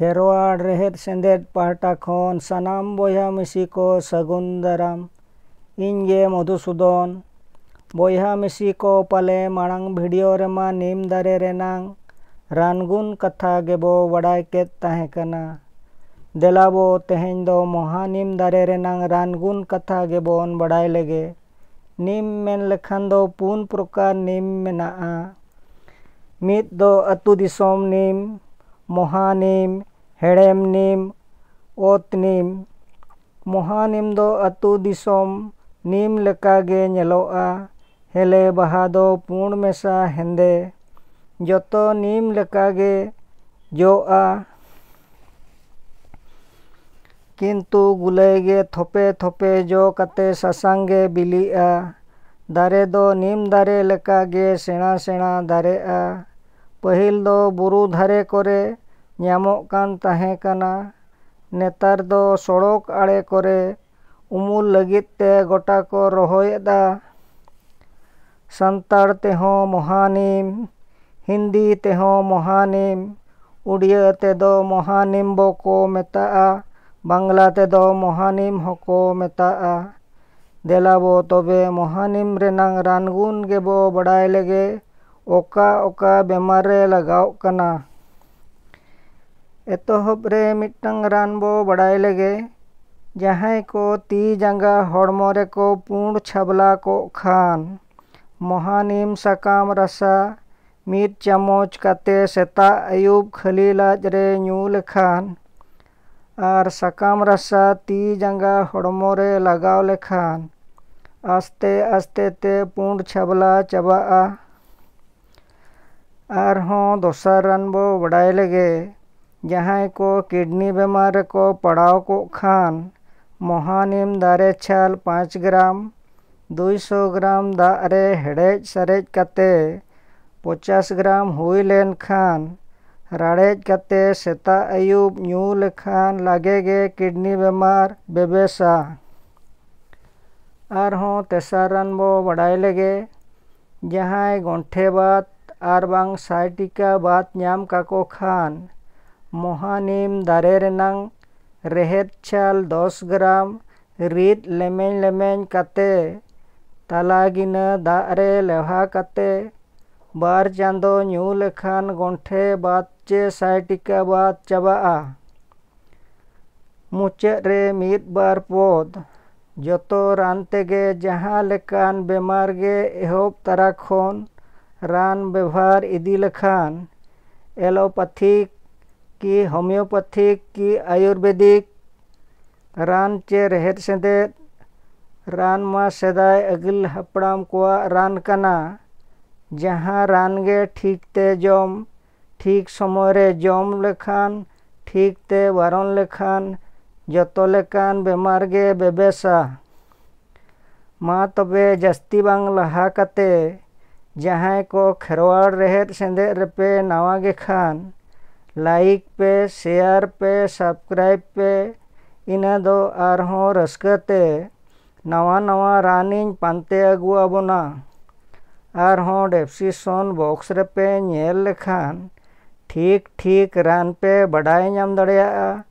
ᱠᱷᱮᱨᱣᱟᱲ ᱨᱮᱦᱮᱫ ᱥᱮᱸᱫᱮᱛ ᱯᱟᱦᱴᱟ ᱠᱷᱚᱱ ᱥᱟᱱᱟᱢ ᱵᱚᱭᱦᱟ ᱢᱤᱥᱤ ᱠᱚ ᱥᱟᱹᱜᱩᱱ ᱫᱟᱨᱟᱢ ᱤᱧᱜᱮ ᱢᱚᱫᱷᱩᱥᱩᱫᱚᱱ ᱵᱚᱭᱦᱟ ᱢᱤᱥᱤ ᱠᱚ ᱯᱟᱞᱮ ᱢᱟᱲᱟᱝ ᱵᱷᱤᱰᱤᱭᱳ ᱨᱮᱢᱟ ᱱᱤᱢ ᱫᱟᱨᱮ ᱨᱮᱱᱟᱝ ᱨᱟᱱᱜᱩᱱ ᱠᱟᱛᱷᱟ ᱜᱮᱵᱚ ᱵᱟᱰᱟᱭ ᱠᱮᱫ ᱛᱟᱦᱮᱸ ᱠᱟᱱᱟ ᱫᱮᱞᱟᱵᱚ ᱛᱮᱦᱮᱧ ᱫᱚ ᱢᱚᱦᱟᱱᱤᱢ ᱫᱟᱨᱮ ᱨᱮᱱᱟᱝ ᱨᱟᱱᱜᱩᱱ ᱠᱟᱛᱷᱟ ᱜᱮᱵᱚᱱ ᱵᱟᱰᱟᱭ ᱞᱮᱜᱮ ᱱᱤᱢ ᱢᱮᱱ ᱞᱮᱠᱷᱟᱱ ᱫᱚ ᱯᱩᱱ ᱯᱨᱚᱠᱟᱨ ᱱᱤᱢ ᱢᱮᱱᱟᱜᱼᱟ ᱢᱤᱫ ᱫᱚ ᱟᱹᱛᱩ ᱫᱤᱥᱚᱢ ᱱᱤᱢ ᱢᱚᱦᱟᱱᱤᱢ हेड़ेम नीम ओत नीम महानीम दो दिसोम नीम लेकागे नलोआ हेले बहादो पूर्ण मेसा हेंदे जतो नीम लेकागे जोआ किंतु गुलेगे थोपे थोपे जो कते ससांगे बिलिया दारे दो नीम दारे लेकागे सेना सेना दारे आ पहिल दो बुरु धारे करे ᱧᱟᱢᱚᱜ ᱠᱟᱱ ᱛᱟᱦᱮᱸ ᱠᱟᱱᱟ ᱱᱮᱛᱟᱨ ᱫᱚ ᱥᱚᱲᱚᱠ ᱟᱲᱮ ᱠᱚᱨᱮ ᱩᱢᱩᱞ ᱞᱟᱹᱜᱤᱫ ᱛᱮ ᱜᱚᱴᱟ ᱠᱚ ᱨᱚᱦᱚᱭᱮᱫᱟ ᱥᱟᱱᱛᱟᱲ ᱛᱮᱦᱚᱸ ᱢᱚᱦᱟᱱᱤᱢ ᱦᱤᱱᱫᱤ ᱛᱮᱦᱚᱸ ᱢᱚᱦᱟᱱᱤᱢ ᱩᱰᱤᱭᱟᱹ ᱛᱮᱫᱚ ᱢᱚᱦᱟᱱᱤᱢᱵᱚ ᱠᱚ ᱢᱮᱛᱟᱜᱼᱟ ᱵᱟᱝᱞᱟ ᱛᱮᱫᱚ ᱢᱚᱦᱟᱱᱤᱢ ᱦᱚᱸᱠᱚ ᱢᱮᱛᱟᱜᱼᱟ ᱫᱮᱞᱟᱵᱚ ᱛᱚᱵᱮ ᱢᱚᱦᱟᱱᱤᱢ ᱨᱮᱱᱟᱝ ᱨᱟᱱᱜᱩᱱ ᱜᱮᱵᱚ ᱵᱟᱰᱟᱭ ᱞᱮᱜᱮ ᱚᱠᱟ ᱚᱠᱟ ᱵᱮᱢᱟᱨ ᱨᱮ ᱞᱟᱜᱟᱣᱜ ᱠᱟᱱᱟ एतहब रे रान बो बड़ाय लगे जहाँ को ती जांगा हड़म को पूर्ण छबला को खान महानीम साकाम रसा मीट चामच काते सेता अयुब खली लाज रे नूल खान आर साकाम रसा ती जांगा हड़म रे लगाव लेखान आस्ते आस्ते ते पूर्ण छबला चबा आर हों दोसा रान बो बड़ाय लगे जहाँ को किडनी बीमार को पड़ाव को खान महानीम दारे छाल पाँच ग्राम दुई सौ ग्राम दागे हेड़ सरज कते पचास ग्राम हुई लेन खान राड़ेज कते सेता अयुब नूले खान लागे गे किडनी बीमार बेबेसा और हों तेसारन बो बड़ाई लगे जहाँ गंठे बात और बांग साइटिका बात न्याम काको खान महानीम दारे रेनांग रेहेद चाल दस ग्राम रीत लेमें लेमें काते तालागिना दारे लेहा बार चांदो न्यू लेखान गंठे बात चे साइटिका बात चबा मुचेद रे मीत बार पोद जतो रान तेगे जहां लेखान बेमार गे एहोब तरा खोन रान बेभार इदी लेखान एलोपैथिक कि होम्योपैथिक कि आयुर्वेदिक रान चे रेहर सेदेद रान मा सदा अगिल हपड़ाम को रान कना जहाँ रानगे ठीक ते जम ठीक समय रे जम लेखान ठीक ते वारन लेखान जतो लेखान बेमार गे बेबेसा मा तबे जस्ती बांग लहा कते जहाँ को खेरवाड़ रेहर सेदेद रेपे नवा गे खान लाइक पे शेयर पे सब्सक्राइब पे इन दो आरहों नवा नवा रानी पानते अगुआबना और हों डेपिशन बॉक्स पे नल लेखान ठीक ठीक रान पे बाढ़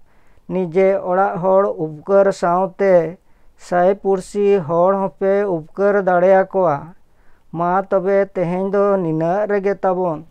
निजे ओर उपकर साउते साई पुर्सी पे उपकर दड़े को मा तबे तेहेन दो नीना रेगे ताबन